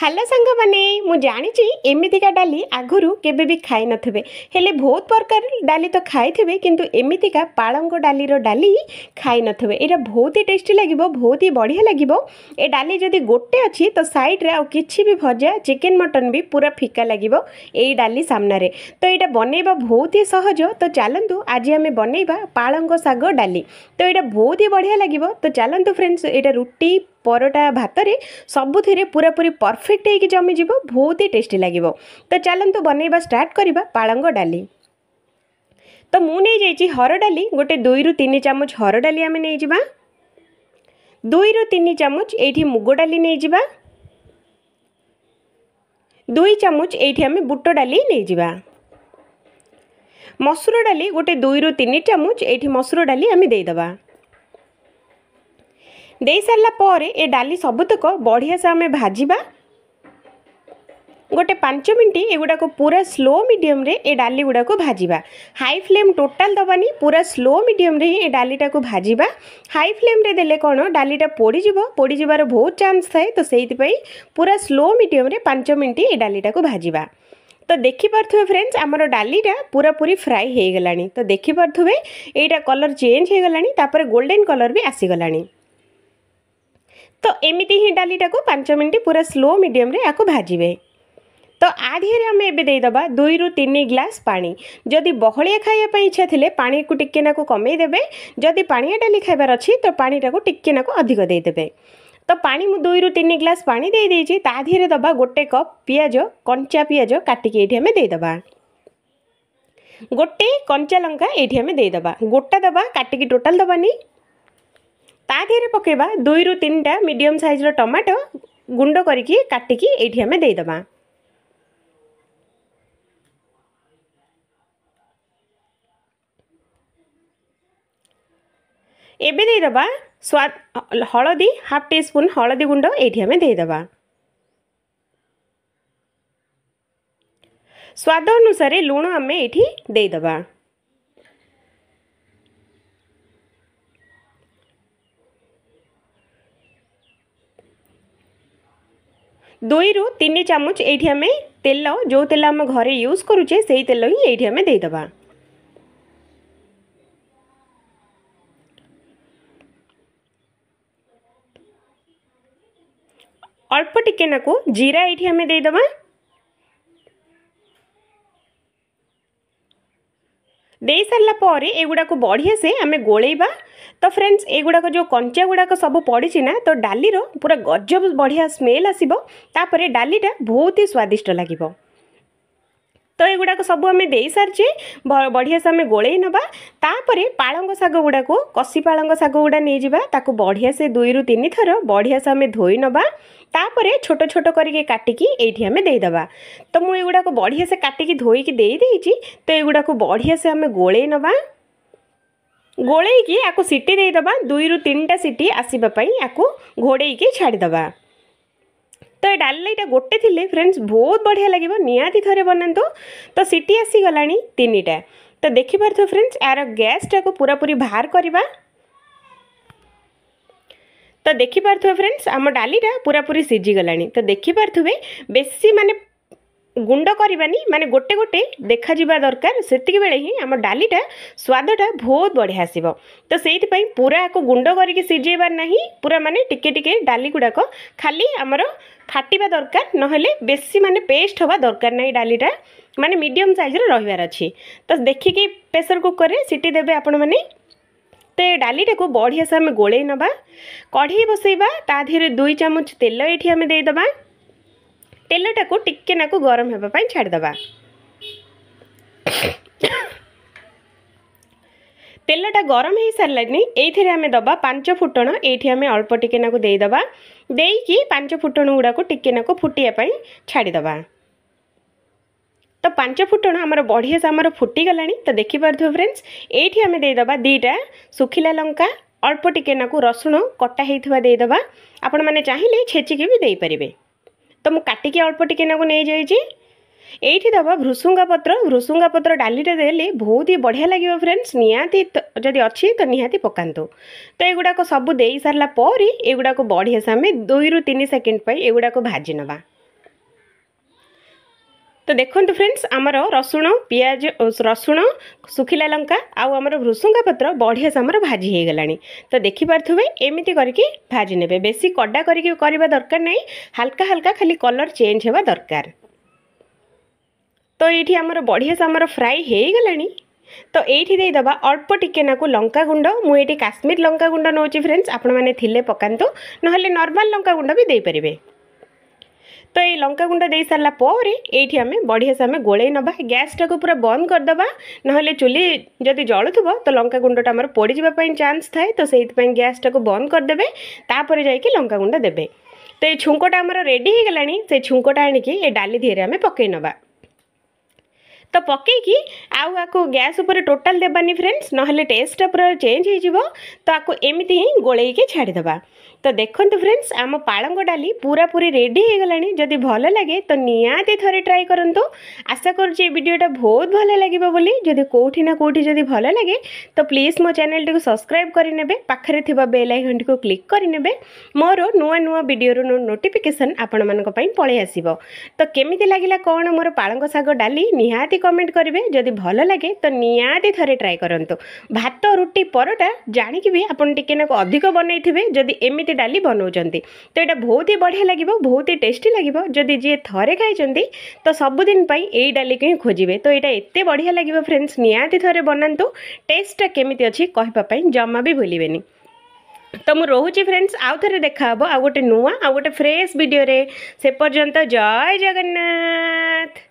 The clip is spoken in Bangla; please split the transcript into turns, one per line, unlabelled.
ହ୍ୟାଲୋ ସାଙ୍ଗମାନେ ମୁଁ ଜାଣିଛି ଏମିତିକା ଡାଲି ଆଗରୁ କେବେ ବି ଖାଇନଥିବେ ହେଲେ ବହୁତ ପ୍ରକାର ଡାଲି ତ ଖାଇଥିବେ କିନ୍ତୁ ଏମିତିକା ପାଳଙ୍ଗ ଡାଲିର ଡାଲି ଖାଇନଥିବେ ଏଇଟା ବହୁତ ହି ଟେଷ୍ଟି ଲାଗିବ ବହୁତ ହି ବଢ଼ିଆ ଲାଗିବ ଏ ଡାଲି ଯଦି ଗୋଟେ ଅଛି ତ ସାଇଡ଼୍ରେ ଆଉ କିଛି ବି ଭଜା ଚିକେନ୍ ମଟନ୍ ବି ପୁରା ଫିକା ଲାଗିବ ଏଇ ଡାଲି ସାମ୍ନାରେ ତ ଏଇଟା ବନେଇବା ବହୁତ ହି ସହଜ ତ ଚାଲନ୍ତୁ ଆଜି ଆମେ ବନେଇବା ପାଳଙ୍ଗ ଶାଗ ଡାଲି ତ ଏଇଟା ବହୁତ ହି ବଢ଼ିଆ ଲାଗିବ ତ ଚାଲନ୍ତୁ ଫ୍ରେଣ୍ଡସ୍ ଏଇଟା ରୁଟି পরোটা ভাতরে ସବୁଥିରେ ପୁରାପୁରି ପରଫେକ୍ଟ ହେଇକି ଜମିଯିବ ବହୁତ ହି ଟେଷ୍ଟି ଲାଗିବ ତ ଚାଲନ୍ତୁ ବନେଇବା ଷ୍ଟାର୍ଟ କରିବା ପାଳଙ୍ଗ ଡାଲି ତ ମୁଁ ନେଇଯାଇଛି ହର ଡାଲି ଗୋଟେ ଦୁଇରୁ ତିନି ଚାମଚ ହର ଡାଲି ଆମେ ନେଇଯିବା ଦୁଇରୁ ତିନି ଚାମଚ ଏଇଠି ମୁଗ ଡାଲି ନେଇଯିବା ଦୁଇ ଚାମଚ ଏଇଠି ଆମେ ବୁଟ ଡାଲି ନେଇଯିବା ମସୁର ଡାଲି ଗୋଟେ ଦୁଇରୁ ତିନି ଚାମଚ ଏଇଠି ମସୁର ଡାଲି ଆମେ ଦେଇଦେବା ଦେଇସାରିଲା ପରେ ଏ ଡାଲି ସବୁତକ ବଢ଼ିଆସେ ଆମେ ଭାଜିବା ଗୋଟେ ପାଞ୍ଚ ମିନିଟ୍ ଏଗୁଡ଼ାକୁ ପୁରା ସ୍ଲୋ ମିଡ଼ିୟମ୍ରେ ଏ ଡାଲି ଗୁଡ଼ାକୁ ଭାଜିବା ହାଇ ଫ୍ଲେମ୍ ଟୋଟାଲ୍ ଦେବାନି ପୁରା ସ୍ଲୋ ମିଡ଼ିୟମ୍ରେ ହିଁ ଏ ଡାଲିଟାକୁ ଭାଜିବା ହାଇ ଫ୍ଲେମ୍ରେ ଦେଲେ କ'ଣ ଡାଲିଟା ପୋଡ଼ିଯିବ ପୋଡ଼ିଯିବାର ବହୁତ ଚାନ୍ସ ଥାଏ ତ ସେଇଥିପାଇଁ ପୁରା ସ୍ଲୋ ମିଡ଼ିୟମ୍ରେ ପାଞ୍ଚ ମିନିଟ୍ ଏ ଡାଲିଟାକୁ ଭାଜିବା ତ ଦେଖିପାରୁଥିବେ ଫ୍ରେଣ୍ଡସ୍ ଆମର ଡାଲିଟା ପୁରାପୁରି ଫ୍ରାଏ ହେଇଗଲାଣି ତ ଦେଖିପାରୁଥିବେ ଏଇଟା କଲର୍ ଚେଞ୍ଜ ହେଇଗଲାଣି ତାପରେ ଗୋଲ୍ଡେନ୍ କଲର୍ ବି ଆସିଗଲାଣି তো এমিতি হি ডালিটাকে পাঁচ মিনিট পুরা স্লো মিডিয়ামে ইয়াকে ভাজবে ତ ଆ ଦେହରେ ଆମେ ଏବେ ଦେଇଦେବା ଦୁଇରୁ ତିନି ଗ୍ଲାସ୍ ପାଣି ଯଦି ବହଳିଆ ଖାଇବା ପାଇଁ ଇଚ୍ଛା ଥିଲେ ପାଣିକୁ ଟିକେ ନାକୁ କମେଇ ଦେବେ ଯଦି ପାଣିଆ ଡାଲି ଖାଇବାର ଅଛି ତ ପାଣିଟାକୁ ଟିକେ ନାକୁ ଅଧିକ ଦେଇଦେବେ ତ ପାଣି ମୁଁ ଦୁଇରୁ ତିନି ଗ୍ଲାସ୍ ପାଣି ଦେଇଦେଇଛି ତା ଦେହରେ ଦେବା ଗୋଟେ କପ୍ ପିଆଜ କଞ୍ଚା ପିଆଜ କାଟିକି ଏଇଠି ଆମେ ଦେଇଦେବା ଗୋଟେ କଞ୍ଚା ଲଙ୍କା ଏଇଠି ଆମେ ଦେଇଦେବା ଗୋଟା ଦେବା କାଟିକି ଟୋଟାଲ୍ ଦେବାନି कढ़ाई पकेबा दुई रु तीन टा मीडियम सैज्र टमाटो गुंड करेंद एबेद स्वाद हलदी हाफ टी स्पून हलदी गुंड ये देद स्वाद अनुसार लुण आम ये देदबा ଦୁଇରୁ ତିନି ଚାମଚ ଏଇଠି ଆମେ ତେଲ ଯେଉଁ ତେଲ ଆମେ ଘରେ ୟୁଜ୍ କରୁଛେ ସେଇ ତେଲ ହିଁ ଏଇଠି ଆମେ ଦେଇଦେବା ଅଳ୍ପ ଟିକେ ନାକୁ ଜିରା ଏଇଠି ଆମେ ଦେଇଦେବା ଦେଇ ସାରିଲା ପରେ ଏଗୁଡ଼ାକୁ ବଢ଼ିଆସେ ଆମେ ଗୋଳେଇବା ତ ଫ୍ରେଣ୍ଡସ୍ ଏଗୁଡ଼ାକ ଯେଉଁ କଞ୍ଚା ଗୁଡ଼ାକ ସବୁ ପଡ଼ିଛି ନା ତ ଡାଲିର ପୁରା ଗଜବ ବଢ଼ିଆ ସ୍ମେଲ୍ ଆସିବ ତାପରେ ଡାଲିଟା ବହୁତ ହି ସ୍ୱାଦିଷ୍ଟ ଲାଗିବ তো ଏଗୁଡ଼ାକ ସବୁ ଆମେ ଦେଇସାରିଛେ ବଢ଼ିଆ ସେ ଆମେ ଗୋଳେଇ ନେବା ତାପରେ ପାଳଙ୍ଗ ଶାଗ ଗୁଡ଼ାକୁ କଷି ପାଳଙ୍ଗ ଶାଗ ଗୁଡ଼ା ନେଇଯିବା ତାକୁ ବଢ଼ିଆ ସେ ଦୁଇରୁ ତିନି ଥର ବଢ଼ିଆ ସେ ଆମେ ଧୋଇ ନେବା ତାପରେ ଛୋଟ ଛୋଟ କରିକି କାଟିକି ଏଇଠି ଆମେ ଦେଇଦେବା ତ ମୁଁ ଏଗୁଡ଼ାକୁ ବଢ଼ିଆ ସେ କାଟିକି ଧୋଇକି ଦେଇଦେଇଛି ତ ଏଗୁଡ଼ାକୁ ବଢ଼ିଆ ସେ ଆମେ ଗୋଳେଇ ନେବା ଗୋଳେଇକି ୟାକୁ ସିଟି ଦେଇଦେବା ଦୁଇରୁ ତିନିଟା ସିଟି ଆସିବା ପାଇଁ ୟାକୁ ଘୋଡ଼େଇକି ଛାଡ଼ିଦେବା ତ ଏ ଡାଲିଟା ଗୋଟେ ଥିଲେ ଫ୍ରେଣ୍ଡସ୍ ବହୁତ ବଢ଼ିଆ ଲାଗିବ ନିହାତି ଥରେ ବନାନ୍ତୁ ତ ସିଟି ଆସିଗଲାଣି ତିନିଟା ତ ଦେଖିପାରୁଥିବ ଫ୍ରେଣ୍ଡସ୍ ଏହାର ଗ୍ୟାସ୍ଟାକୁ ପୁରାପୁରି ବାହାର କରିବା ତ ଦେଖିପାରୁଥିବେ ଫ୍ରେଣ୍ଡସ୍ ଆମ ଡାଲିଟା ପୁରାପୁରି ସିଝିଗଲାଣି ତ ଦେଖିପାରୁଥିବେ ବେଶୀ ମାନେ ଗୁଣ୍ଡ କରିବାନି ମାନେ ଗୋଟେ ଗୋଟେ ଦେଖାଯିବା ଦରକାର ସେତିକି ବେଳେ ହିଁ ଆମ ଡାଲିଟା ସ୍ୱାଦଟା ବହୁତ ବଢ଼ିଆ ଆସିବ ତ ସେଇଥିପାଇଁ ପୁରା ଆକୁ ଗୁଣ୍ଡ କରିକି ସିଝେଇବାର ନାହିଁ ପୁରା ମାନେ ଟିକେ ଟିକେ ଡାଲି ଗୁଡ଼ାକ ଖାଲି ଆମର ଫାଟିବା ଦରକାର ନହେଲେ ବେଶୀ ମାନେ ପେଷ୍ଟ ହେବା ଦରକାର ନାହିଁ ଡାଲିଟା ମାନେ ମିଡ଼ିୟମ୍ ସାଇଜ୍ର ରହିବାର ଅଛି ତ ଦେଖିକି ପ୍ରେସର୍ କୁକର୍ରେ ସିଟି ଦେବେ ଆପଣମାନେ ତ ଏ ଡାଲିଟାକୁ ବଢ଼ିଆ ସେ ଆମେ ଗୋଳେଇ ନେବା କଢ଼େଇ ବସେଇବା ତା ଦେହରେ ଦୁଇ ଚାମଚ ତେଲ ଏଠି ଆମେ ଦେଇଦେବା ତେଲଟାକୁ ଟିକେ ନାକୁ ଗରମ ହେବା ପାଇଁ ଛାଡ଼ିଦେବା ତେଲଟା ଗରମ ହୋଇସାରିଲାନି ଏଇଥିରେ ଆମେ ଦେବା ପାଞ୍ଚ ଫୁଟଣ ଏଇଠି ଆମେ ଅଳ୍ପ ଟିକେ ନାକୁ ଦେଇଦେବା ଦେଇକି ପାଞ୍ଚ ଫୁଟଣ ଗୁଡ଼ାକୁ ଟିକେ ନାକୁ ଫୁଟିବା ପାଇଁ ଛାଡ଼ିଦେବା ତ ପାଞ୍ଚ ଫୁଟଣ ଆମର ବଢ଼ିଆ ଆମର ଫୁଟିଗଲାଣି ତ ଦେଖିପାରୁଥିବ ଫ୍ରେଣ୍ଡସ୍ ଏଇଠି ଆମେ ଦେଇଦେବା ଦୁଇଟା ଶୁଖିଲା ଲଙ୍କା ଅଳ୍ପ ଟିକେ ନାକୁ ରସୁଣ କଟା ହେଇଥିବା ଦେଇଦେବା ଆପଣମାନେ ଚାହିଁଲେ ଛେଚିକି ବି ଦେଇପାରିବେ ତ ମୁଁ କାଟିକି ଅଳ୍ପ ଟିକେ ନାକୁ ନେଇଯାଇଛି ଏଇଠି ଦେବା ଭୃସୁଙ୍ଗା ପତ୍ର ଭୃସୁଙ୍ଗା ପତ୍ର ଡାଲିରେ ଦେଲେ ବହୁତ ହି ବଢ଼ିଆ ଲାଗିବ ଫ୍ରେଣ୍ଡସ୍ ନିହାତି ଯଦି ଅଛି ତ ନିହାତି ପକାନ୍ତୁ ତ ଏଗୁଡ଼ାକ ସବୁ ଦେଇ ସାରିଲା ପରେ ଏଗୁଡ଼ାକୁ ବଢ଼ିଆ ସାମେ ଦୁଇରୁ ତିନି ସେକେଣ୍ଡ ପାଇଁ ଏଗୁଡ଼ାକୁ ଭାଜି ନେବା তো দেখন্তু ফ্রেন্ডস আমার রসুণ পিঁয়াজ রসুণ শুখিলা লঙ্কা আউ আমার ভৃসুঙ্গা পত্র বড়িয়া আমার ভাজি হয়ে গলানি তো দেখিপারে এমিতি করিকি ভাজি নেবে বেশি কডা করিকি করা দরকার নাই হালকা হালকা খালি কলর চেঞ্জ হওয়া দরকার তো এইটি আমার বড়িয়া আমার ফ্রাই হয়ে গলানি তো এইটি দেবা অল্প টিকে না লঙ্কা গুণ্ড মু এটি কাশ্মীর লঙ্কা গুণ্ড নেছি ফ্রেন্ডস আপনার পকাতু নহলে নর্মাল লঙ্কা গুণ্ড বি দিয়ে তো এই লঙ্কা গুঁড়া দিয়ে সারা পরে এইটি আমি বড়িয়া সে আমি গোলাই নেবা গ্যাসটাকে পুরা বন্ধ করেদেবা নহলে চুলি যদি জলুব তো লঙ্কা গুঁড়টা আমার পড়ি যাওয়া চান্স থাকে তো সেইপা গ্যাসটাকে বন্ধ করেদেবে তাপরে যাই লঙ্কা গুঁড়া দেবে তো এই ছুঙ্কটা আমার রেডি হয়ে গলানি সেই ছুঙ্কটা আনিকি এই ডালি দিয়ে আমি পকাই নেবা ତ ପକେଇକି ଆଉ ଆକୁ ଗ୍ୟାସ୍ ଉପରେ ଟୋଟାଲ୍ ଦେବାନି ଫ୍ରେଣ୍ଡସ୍ ନହେଲେ ଟେଷ୍ଟଟା ପୁରା ଚେଞ୍ଜ ହେଇଯିବ ତ ଆକୁ ଏମିତି ହିଁ ଗୋଳେଇକି ଛାଡ଼ିଦେବା তো দেখন্তু ফ্রেন্ডস আম পাড়ঙ্গ ডালি পুরাপুরি রেডি হয়ে গলানি যদি ভালো লাগে তো নিহাতি থরে ট্রাই করন্তু আশা করছি এই ভিডিওটা বহুত ভালো লাগিব বলি যদি কোটি না কোটি যদি ভালো লাগে তো প্লিজ মো চ্যানেলটিকে সবসক্রাইব করে নেবে পাখে থাকা বেল আইকনটিকে ক্লিক করে নেবে মোর নূয়া নূয়া ভিডিওর নোটিফিকেসন আপনার পলাই আসব তো কেমিতি লাগিলা কোণ মোর পাড়ঙ্গ শাগ ডালি নিহাতি কমেন্ট করবে যদি ভালো লাগে তো নিহাতি থরে ট্রাই করন্তু ভাত রুটি পরোটা জাণিকি বি আপনার টিকে না অধিক বনাইবে যদি এমিতি ଏମିତି ଡାଲି ବନାଉଛନ୍ତି ତ ଏଇଟା ବହୁତ ହି ବଢ଼ିଆ ଲାଗିବ ବହୁତ ହି ଟେଷ୍ଟି ଲାଗିବ ଯଦି ଯିଏ ଥରେ ଖାଇଛନ୍ତି ତ ସବୁଦିନ ପାଇଁ ଏଇ ଡାଲିକୁ ହିଁ ଖୋଜିବେ ତ ଏଇଟା ଏତେ ବଢ଼ିଆ ଲାଗିବ ଫ୍ରେଣ୍ଡସ୍ ନିହାତି ଥରେ ବନାନ୍ତୁ ଟେଷ୍ଟଟା କେମିତି ଅଛି କହିବା ପାଇଁ ଜମା ବି ଭୁଲିବେନି ତ ମୁଁ ରହୁଛି ଫ୍ରେଣ୍ଡସ୍ ଆଉ ଥରେ ଦେଖାହେବ ଆଉ ଗୋଟେ ନୂଆ ଆଉ ଗୋଟେ ଫ୍ରେଶ୍ ଭିଡ଼ିଓରେ ସେ ପର୍ଯ୍ୟନ୍ତ ଜୟ ଜଗନ୍ନାଥ